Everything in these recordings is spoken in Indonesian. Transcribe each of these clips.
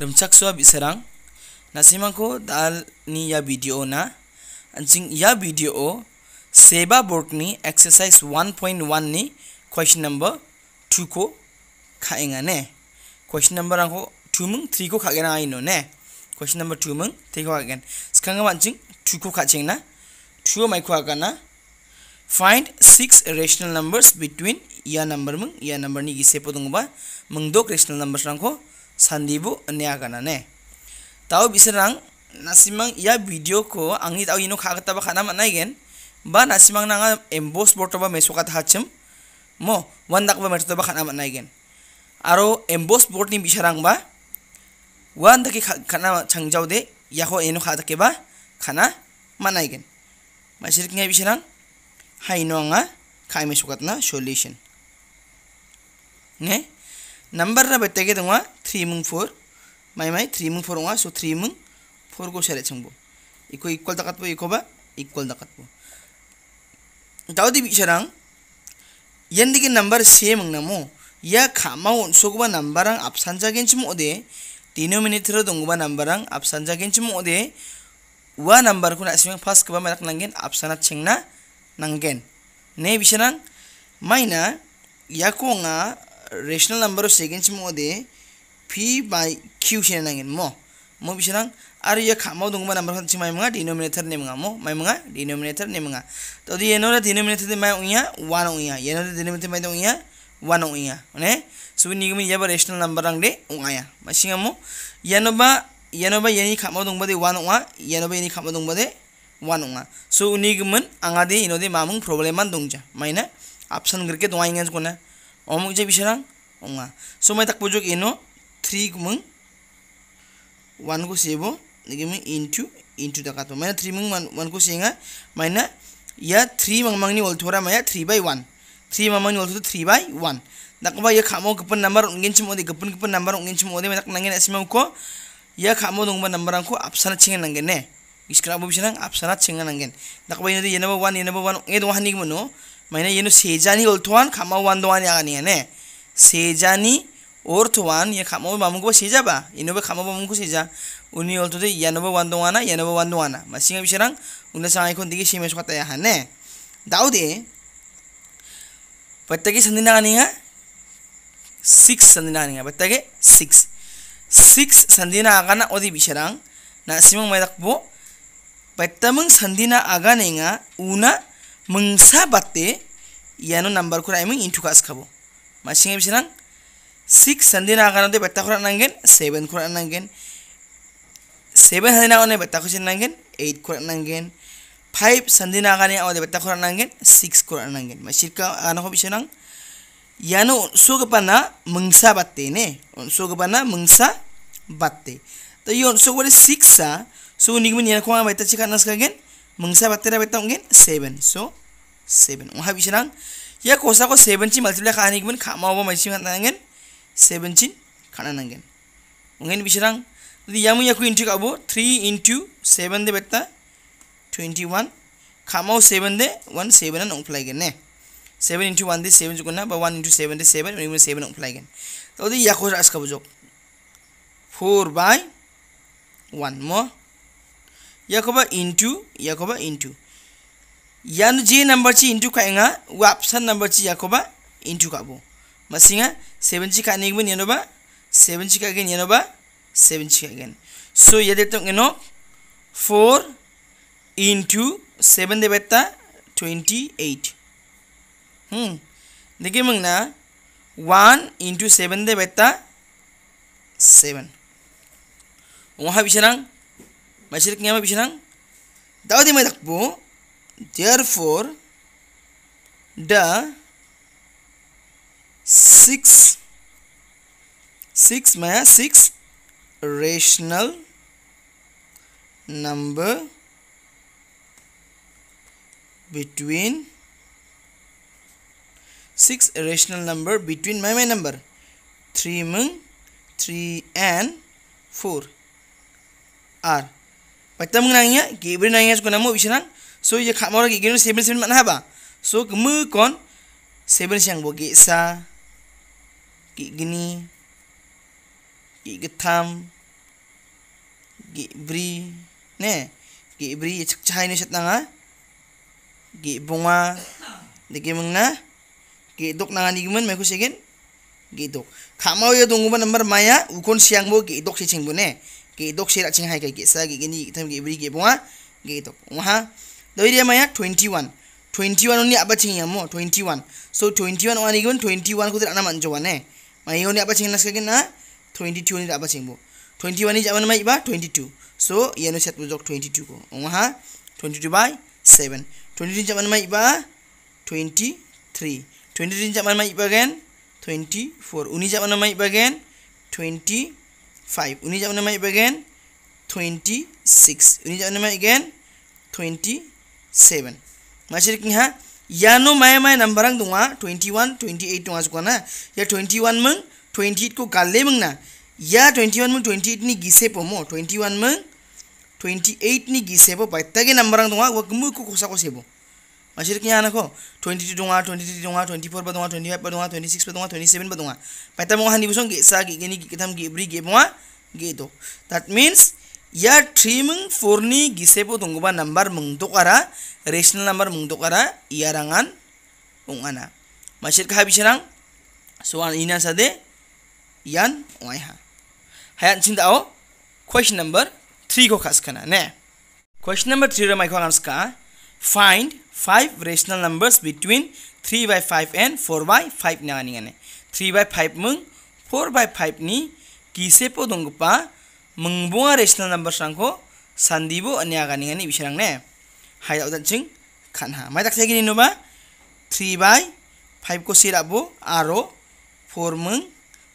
remchakso bi-sarang nasimangko daalni ia video na anjing ia video सेबा board नि exercise 1.1 नि question number 2 को खाएंगा ने क्वेश्चन नंबर आंको 2 मंग 3 को खागेना आई नो ने क्वेश्चन नंबर 2 मंग 3 को खागेन स्कंगा मानचिंग 2 को खाचेंग ना 2 माइ को आगाना find six rational numbers between या नंबर मंग या नंबर नि गिसे पोदुंगबा मंग रेशनल नंबर्स आंको sandibu ne akana ne tau bisirang nasimang ya video ko angit tau inu kha kataba khana mana igen? ba nasimang nanga emboss bortoba mesukat hachim mo wandak ba taba kana mana igen? aro emboss board ni bisarang ba wan daki chang changjau de yaho inu kha dake ba khana manai gen masir kinga bisarang haino nga kai mesukat na solution ne number रहा बेटे दूँ three मूंग four माइ माइ three मूंग four so three मूंग four को select संगबो इको इक्वल दाकतबो इकोबा इक्वल दाकतबो दाउदी बिसरां यंदिगे नंबर सेम नमो या खामा उनसोगबा नंबर आपसान अपसानजागिनसिम ओदे तीनों मिनिटर दंगबा नंबर आं अपसानजागिनसिम ओदे वा नंबर को नासिम फर्स्ट कबा मेरक नंगेन अपसाना छिंगना नंगेन ने बिसरां माइना याकोंगा rational number second seconds mo de p by q shen nangin mo ये खामाव दंग नंबर खान माइ ने मंगा मो माइ मंगा डिनोमिनेटर ने मंगा तो दी येनो डिनोमिनेटर दे माइ उइया 1 उइया येनो डिनोमिनेटर माइ दे उइया वन उइया ने सो ये बा रेशनल नंबर दे उइया मा सिंगा मो येनो बा येनो बा येनि खामाव दंग बा दे 1 उइया सो निगमन आंगा दे इनो दे मामुंग प्रॉब्लम आन दंग जा माइना ऑप्शन करके omuk je bisarang onga sumai tak pujuk ino 3 mung, 1 ko sebo nigi mung into into dakato mana 3 mung 1 ko singa mana ya 3 mang ni wal thora maya 3 by 1 3 mang ni wal thora 3 by 1 ba ya kamo gepun number ungin chimo de gepun gepun number ungin chimo de tak nangin asma ko ya dong dongba nambar angko apsana chinga nangin ne iskra bo bisarang apsana chinga nangen nakba ini ya nebo one 1 yanaba 1 ngedwa hanig no মানে ये सेजानी ओल्थवान खामा वानदवान यागानी ने सेजानी ओर्थवान ये खामा मामुको सेजा बा इनोबे खामा मामुको सेजा उनी ओल्थोते यानोबे वानदवाना यानोबे वानदवाना मासिंगा बिसरां उनना सांगाइखोन दिगि सिमेस खताया हाने दाउदे बत्तगे संदिना गानीगा सिक्स संदिना गानीगा बत्तगे सिक्स सिक्स संदिना आगाना ओदि बिसरां नासिमं मैदकबो बत्तमं संदिना आगानेगा उना mengsa batte yano number kura aiming into kas kabo. Masih ngai bisanang six sandi na akan nanti betta nanggen seven kura nanggen seven sandi na one betta kusin nanggen eight kura nanggen five sandi na akan yang one betta kura nanggen six kura nanggen. Masih ka akan aku yano suka pana mengsa batte ne suka pana mengsa batte. Tapi yon suka pada six sa suka nigmen yano kuma betta cikat naskagen मंगसा बत्तेरा बेता होंगे seven so seven वहाँ बीच रंग यह कोसा को सेवन ची मल्टीप्लाई खाने की बन खामा हुआ मशीन खाना नंगे सेवन ची खाना नंगे होंगे बीच रंग तो यहाँ मुझे कोई इंटू का बो थ्री इंटू सेवन दे बेता ट्वेंटी वन खामा हुआ सेवन दे वन सेवन है नोप्लाई करने सेवन इंटू वन दे सेवन जो ना बावन इंटू सेवन दे सेवन उन्हीं में सेवन नोप्लाई करने तो ये या कोसा इसका बजो four by one more yakoba into yakoba into yanu j number chi into ka inga wa option number chi yakoba into kabo, bo masinga 7 chi ka ne gwen yano ba 7 chi ka gen yano ba 7 chi ka gen so ya de tong eno 4 into 7 de beta 28 hmm देखिए मंग one into seven de betta seven, seven वहाँ विचरांग मैसेर क्या मैं पिछना दाव दी मैं दखबो देर फोर द सिक्स सिक्स मैं six rational number between six rational number between मैं मैं नंबर थ्री मंग three and four are Pakta mengenangnya, ki bri nangnya ko namo bisinan so ye ya, khamora ki gino seben seven mana so kemu kon seben siang bo ge sa ki gini ki getam ki bri ne ki bri ye ya, chai ne setanga ki bunga dege mengna ki dok nangani gimen me ko segen ki dok khamau ya, ye donguban number maya ukon siang bo ki dok sicing bo ne ge dok shera ching hai kai ge sa ge ni tham ge bri ge bunga ah, ge dok waha doi dia one 21 21 oni aba ching twenty 21 so 21 one twenty 21 ko ana manjo wane mai oni aba ching nas twenty na 22 ni aba ching bo 21 ni jaman mai ba 22 so no set bujok 22 ko ah. twenty 22 by 7 22 jaman mai ba 23 23 jaman mai ba gen 24 uni jaman mai ba gen 20 5 uni jamna mai again 26 uni jamna mai again 27 masir ki ha yano mai mai number ang dunga 21 28 dunga sukona ya 21 meng 28 ko galle meng na ya 21 meng 28 ni gise pomo 21 meng 28 ni gise po pai tagi number ang wa gemu ko kosa kosebo masih kini anakku 22 dongga 23 dongga 24 berdongga 25 berdongga 26 berdongga 27 berdongga pertama mau handi busung gisa gini kita mau beri gini mau ah, gitu that means ya trimming forni gisa itu tunggu ban number mengduk rational number mengduk ara iya rangan ungana masih kah bisa ya nang soal ini sade yan ungaiha hayat cinta o question number three ko kasih kena ne question number three ramai kau kasih find five rational numbers between three by five and four by five नाने three by five मंग four by five नी किसेपो दंगपा मंगबोआ rational numbers रंगको सान्दीबो अन्य आगानिंगानी बिसरंगने हाय खाना खानहा माय दाखसेगिनि नुबा थ्री बाय फाइव को सिराबो आरो फोर मंग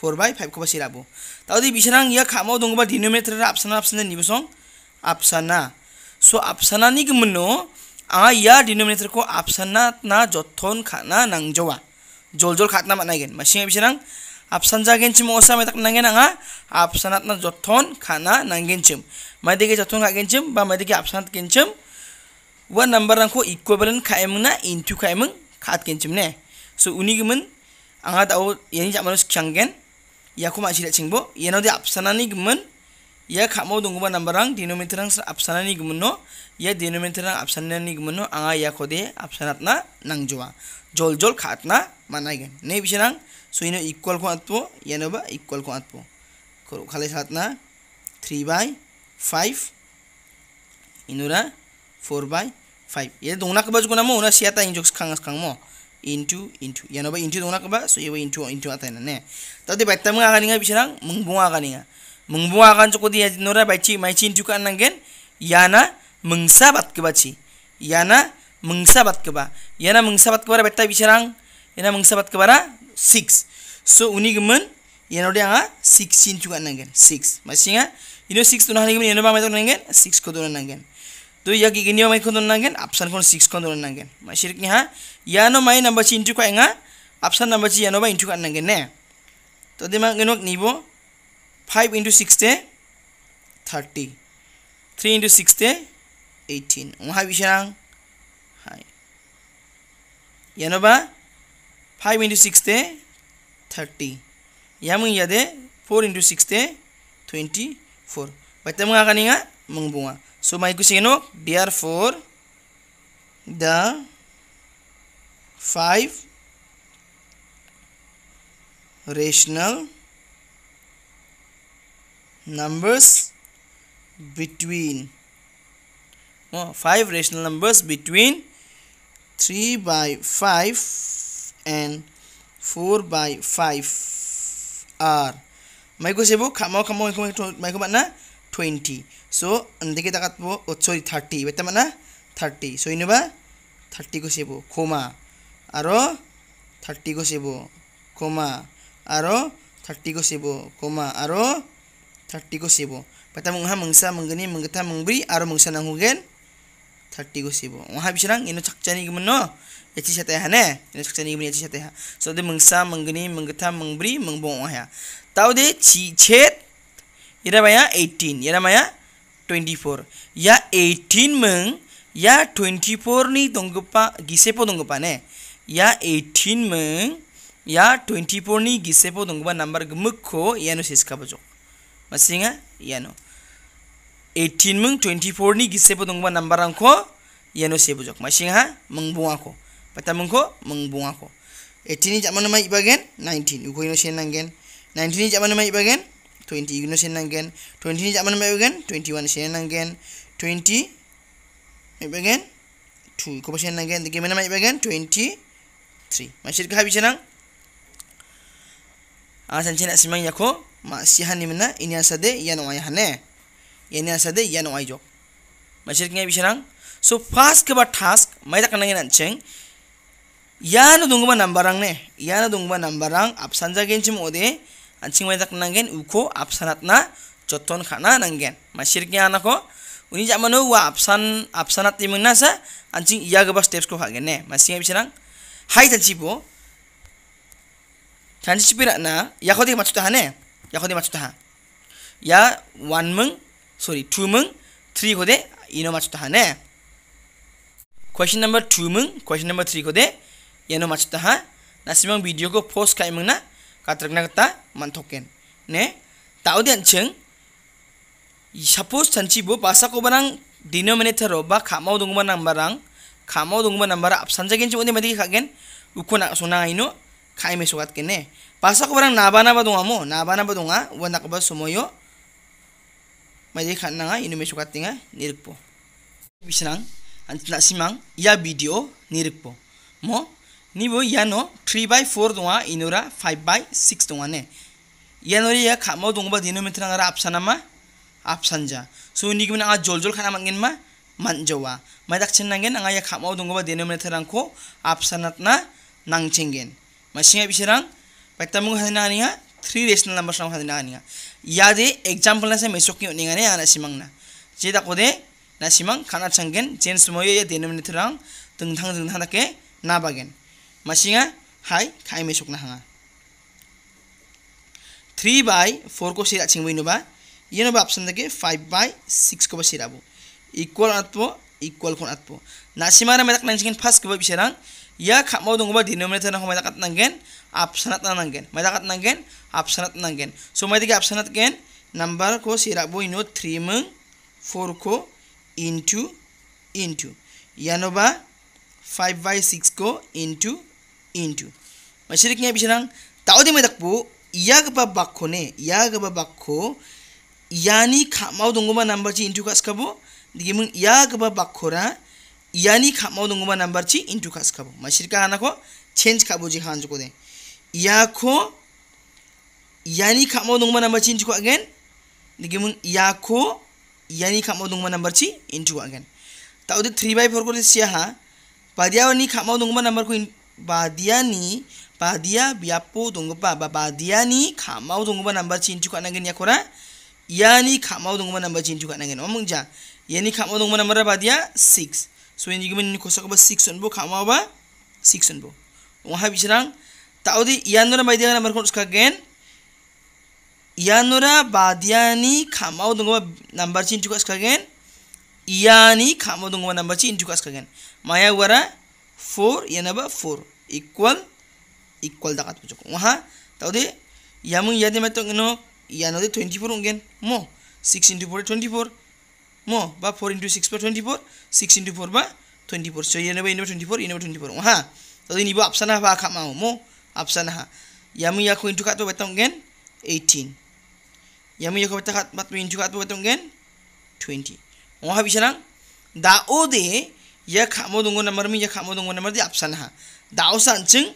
फोर बाय फाइव को सिराबो दाउदि बिसरंग या खामाव दंगबा डिनोमिनेटर अपशन अपशन निबसं अपशना सो अपशनानि गमनो આ યા डिनोमिनेटर को ऑप्शन ना जोथोन खाना नांगजवा जोल जोल खातना मानागेन मसिंग बिसरां ऑप्शन जागेन चिम ओसा मेतक नांगेन आंगा ऑप्शन ना जोथोन खाना नांगेन चिम मदेगे जोथोन खागेन चिम बा मदेगे ऑप्शन गेन चिम वा नंबर रंखो इक्विवेलेंट खायमना इनटू खायमं खात गेन चिम ने सो उनी गमन आंगा दाओ यानि जामनोस खियांगेन याखौ मानसि लाथिंबो यानाव दे ऑप्शनानि गमन ya ia khamo dongba nambarang denominatorang apsanani gumno ia denominatorang ni gumno ya, anga ya kode apsana na nang nangjua jol jol khatna manaigen nei so ino equal ko atpo ya noba equal ko atpo koru khale satna three by 5 inura four by five, 5 dong dongna baju jukuna mo una siata injok khang khang mo into into ya noba into dongna kba so ia into into atena ne tadi baittam anga ninga bisarang mengbunga anga ninga mengbuah kan cukup dia nora baci baci itu kan nangen yana mengsabat ke baci yana mengsabat ke ba yana mengsabat ke bara betta bicarang yana mengsabat ke bara six so unik men yana udah angka sixteen juga nangen six masih ingat ini six tuh nangen yana bang metode nangen six kudu nangen tuh ya gini ko metode nangen option kon six kudu nangen masih ingat ya yana mai nambah cin juga enggak option nambah cin yana bang cinta nangen ne tuh dimana genok nih five into six थे thirty three into six थे eighteen वहाँ विशरांग हाँ यानोबा five into six थे thirty यहाँ मुझे four into six थे ट्वेंटी फोर बच्चा मुझे आगे नहीं मुझे बुआ सो मैं कुछ नो dear for the five rational numbers between no, 5 rational numbers between 3 by 5 and 4 by 5 are maiko sebo kamo kamo maiko maiko mana 20 so andike takat po oh, sorry 30 beta mana 30 so ineba 30 ko sebo comma aro 30 ko sebo comma aro 30 ko sebo comma aro 30 sibo. Pertama ngha mengsa menggeni menggeta memberi aro mengsa nang hugen 30 sibo. Ngha bisrang ino Ya gimeno? Eci sate hane, ino cakcani gimeno Ya sate ha. So de mengsa menggeni menggeta memberi mengbong ngha ya. Tau de ci chet ira maya 18, ira maya 24. Ya 18 meng ya 24 ni tonggepa gisepo tonggepa ne. Ya 18 meng ya 24 ni gisepo tonggepa nambar gemeko ya no siska bajok masinga yano 18 meng 24 ni gisepo dongba number angko yano sebujok masinga mung bungako pata mungko mung bungako 18 ni jamana mai bagen 19 uko ino sen nangen 19 ni jamana mai bagen 20 ino sen nangen 20 ni jamana mai bagen 21 sen nangen 20 mai bagen 2 uko sen nangen de gemena mai bagen 23 masih ka habi senang alasan cina simang ko ma sihan ni mana ini asade yano ay hane ini asade no ay jo macir kenya bi shirang so pas ke task may tak nang yana ceng no dungu ba nambarang ne no dungu ba nambarang absan jagen cim ode anjing ma ita kana ngen uko apsanat na coton kana nang ma macir kenya anako Uni jak mana wa absan absanat timeng nasa anjing iya ba steps ko hagen ne masih sihan bi shirang hai ta cibo janji sipira na ya khodi ma chuta hane ya khodi ma chuta ha ya one mung sorry two mung three khode ino ma chuta hane question number two mung question number three khode yano ma chuta ha na simang video ko post kai mung na katrak na kata man thoken ne tau den cheng suppose janji bo basa ko barang denominator ba khamau dungma number rang khamau dungma number apsan jagen chu ne ma dikhagen ukuna songa ino k a i may sukat k e n e p a s a k k barang naba na ba d o n g a mo? Naba na ba d o n g a w a n a ka ba sumoyo? m a j dekat na nga, ino m e y sukat t i nga, nirik po. b i s n a n g a n t i n a simang, ya video, nirik po. Mo, nibo yano 3 by 4 d o n g a inura 5 by 6 d o n g a ne. Yanori ya kamo d o n g a ba d i n o m e t r a nga apsana ma? Apsanja. So, nigmin nga joljol kana mangin ma? m a n j o w a m a dakchen n a n g e n nga ya kamo d o n g a ba dinometer r a n ko apsanat na nangchingen. मसीह बिसर पैतमु हदनानिया three rational number सम हदनानिया यादे example ना से मेसोकी ओनिंगाने आना सिमंगना जेदा कोदे ना खाना छंगेन जेन सुमोयो ये देनम निथरांग तुंगथांग तुंगथांग तके ना बागें मसीहा हाई खाई मेसोकना हाँ थ्री बै फोर को सीरा छिंगबो इनोबा ये नोबा ऑप्शन तके फाइव बै सिक्स को सिराबो इक्वल आत्पो इक्वल को आत्पो नासिमारा मेरा नाइनसिकेन फास्ट को बिसरांग ya kak mau tunggu di nomor tanah kau takat nanggen absenat nanggen metakat nanggen absenat nanggen so mai tiga absenat gen number ko sirak boy no three meng four ko into into ya noba five by six ko into into masiriknya bisa nang tahu di mai ya iya geba bakko ne iya geba bakko ya ni kak mau tunggu number ci into kas di digimung iya geba bakko ra yani khamau dong ma number chi into khas kabo ma ko change kabo ji khan joko ya ko yani khamau dong ma number chi into again nige mun ya ko yani khamau dong ma number chi into again ta udi 3 by four kode siapa, ha padia ni khamau dong ma number kuin badia ni badia biapo dong ba ba badia ni khamau dong ma number chi into kan ngen ya ko yani khamau dong ma number chi into kan ngen omong jah, yani khamau dong ma number ba dia so ini gimen ni kosaka ba 6 onbo khama ba 6 onbo waha bisrang nora yanora baidiya namar kon uska gen yanora badiani khama ba nambar chin tukas ka gen yani khama ba nambar chin chukas kagen gen maya wara ya yanaba four equal equal dakat pujuk waha taudi yamu yadi matong no twenty four ungen kan? mo 6 into twenty four mo ba 4 into 6 per 24 6 into 4 ba 24 so yene ba yene ba 24 yene ba 24 ha tadi ini ba apsana ba kak mau mo apsana ha yami ya ko into kat ba betong kan, gen 18 yami ya ko betong kat ba into kat ba betong 20 kan, mo ha bisa nang da o de ya kak mo dungo nomor mi ya kak mo dungo nomor di apsana ha da o san ceng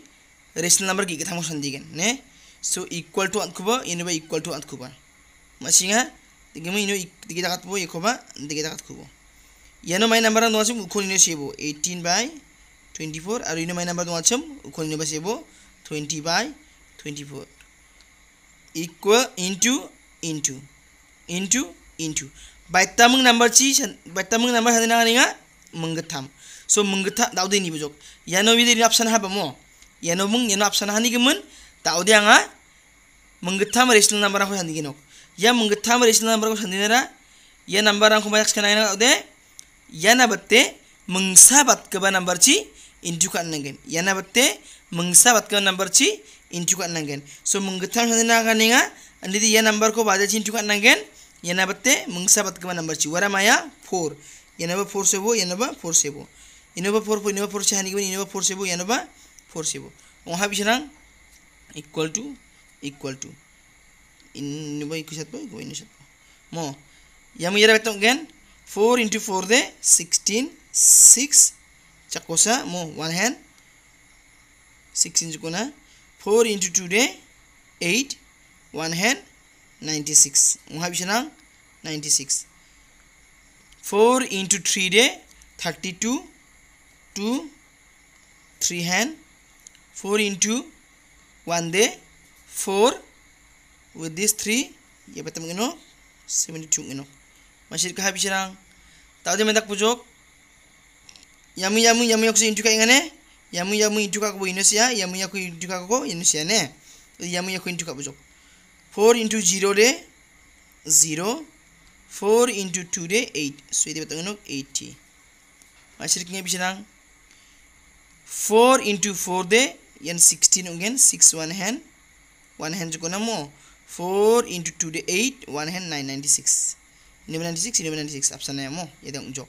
Resin nomor gigi kita mau sendiri kan, ne? So equal to antkuba, ini ba equal to antkuba. Masih nggak? দেখি মই ইনেও দাগাত পাব এখবা দেখি দাগাত খুব ইয়ানো মাই নাম্বার দো আছে উখন ইনেও সেব এইটিন বাই টুয়েন্টি ফোর আর ইনেও মাই নাম্বার দো আছে উখন ইনেও বা সেব twenty by twenty four equal into into into into বাইতা মং নাম্বার চি বাইতা মং নাম্বার হাজার নাগা নিঙা মঙ্গথাম সো মঙ্গথাম দাও দিনী বুঝক ইয়ানো বিদে ইনো আপসান হাবা মো ইয়ানো মং ইয়ানো আপসান হানিগেমন দাও দে আঙা মঙ্গথাম রেসনাল নাম্বার হয় হানিগে নক या मुंगथाम रेशनल नंबर को संदिनेरा या नंबर आंखो बत्ते मंगसा बतकबा नंबर ची इंटू का नंगेन या ना बत्ते मंगसा बतकबा नंबर ची इंटू का सो मुंगथाम संदिना का अंदर या नंबर को बाजे ची इंटू का नंगेन या ना बत्ते मंगसा बतकबा नंबर ची माया फोर या नंबर 4 से फोर या नंबर फोर से फोर से हानिगबा इनोबा फोर से वो या इक्वल टू इक्वल टू कुछ आता है कोई इन आता मो या मुझे रहता हूँ गेन फोर इंटू फोर दे सिक्सटीन सिक्स चकोसा मो वन हैंड सिक्स इंच को ना फोर इंटू टू दे eight one hand ninety six वहाँ भी चलाऊँ ninety six four into three दे thirty two two three hand four into one दे four with these three ye betam ngino 72 ngino masir ka habis rang tawde mendak pujok yamu yamu yamu yaksu intuka ingane yamu yamu intuka ko inus ya yamu yaku intuka ko inus ya ne yamu yaku intuka pujok 4 into 0 de 0 4 into 2 de 8 so ide betam ngino 80 masir kinga bisirang 4 into 4 de yan 16 ungen 6 1 hand 1 hand juga namo 4 into 2 to 8 one hand nine ninety six nine ninety six. 1196 option ay mo yada jo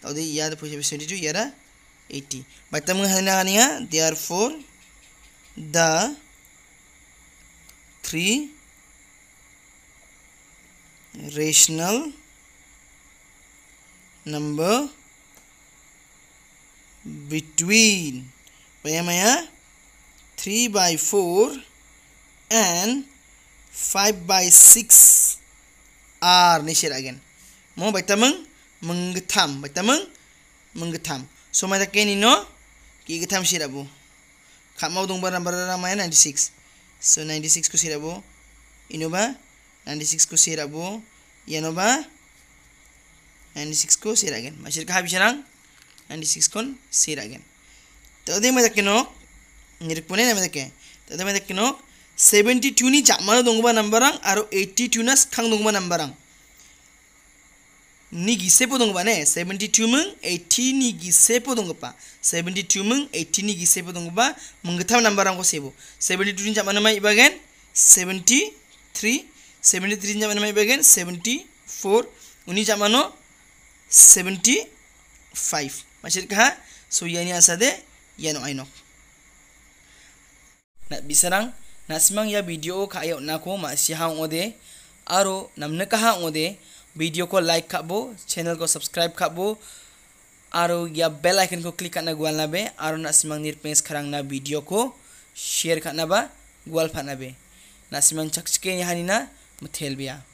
tawde yada push 22 yada 80 but tamu hana hania therefore the three rational number between payamaya 3 by 4 and 5 by 6 R ni syed again. Mo baita meng menggetam, baita meng menggetam. So mata kini no ki getam syed abu. Kak mau dong barang barang ramai 96. Ya, so 96 ku syed abu. Ino ba 96 ku syed abu. Yano ba 96 ku syed again. Masyid kah bisarang 96 kon syed again. Tadi mata kino nirikpunin mata kini. Tadi mata kino 72 ni jamal dongba number ang aro 82 na khang dongba number ang ni gisepo dongba ne 72 mung 80 ni gisepo dongba 72 mung 80 ni gisepo dongba mungtham number ang ko sebo 72 ni jamal namai ibagen 73 73 ni jamal namai ibagen 74 uni jamano 75 masir kaha so yani asade yano aino na bisarang नासिमांग या video का आयो ना को मासी हांग ओदे आरो नमने कहा ओदे वीडियो को लाइक खाबो चैनल को सब्सक्राइब खाबो आरो या बेल आइकन को क्लिक करना ग्वाल ना बे आरो नासिमांग निरपेंस खरंग ना वीडियो को शेयर करना बा ग्वाल फाना बे नासिमांग चकचके यहाँ ना मथेल बिया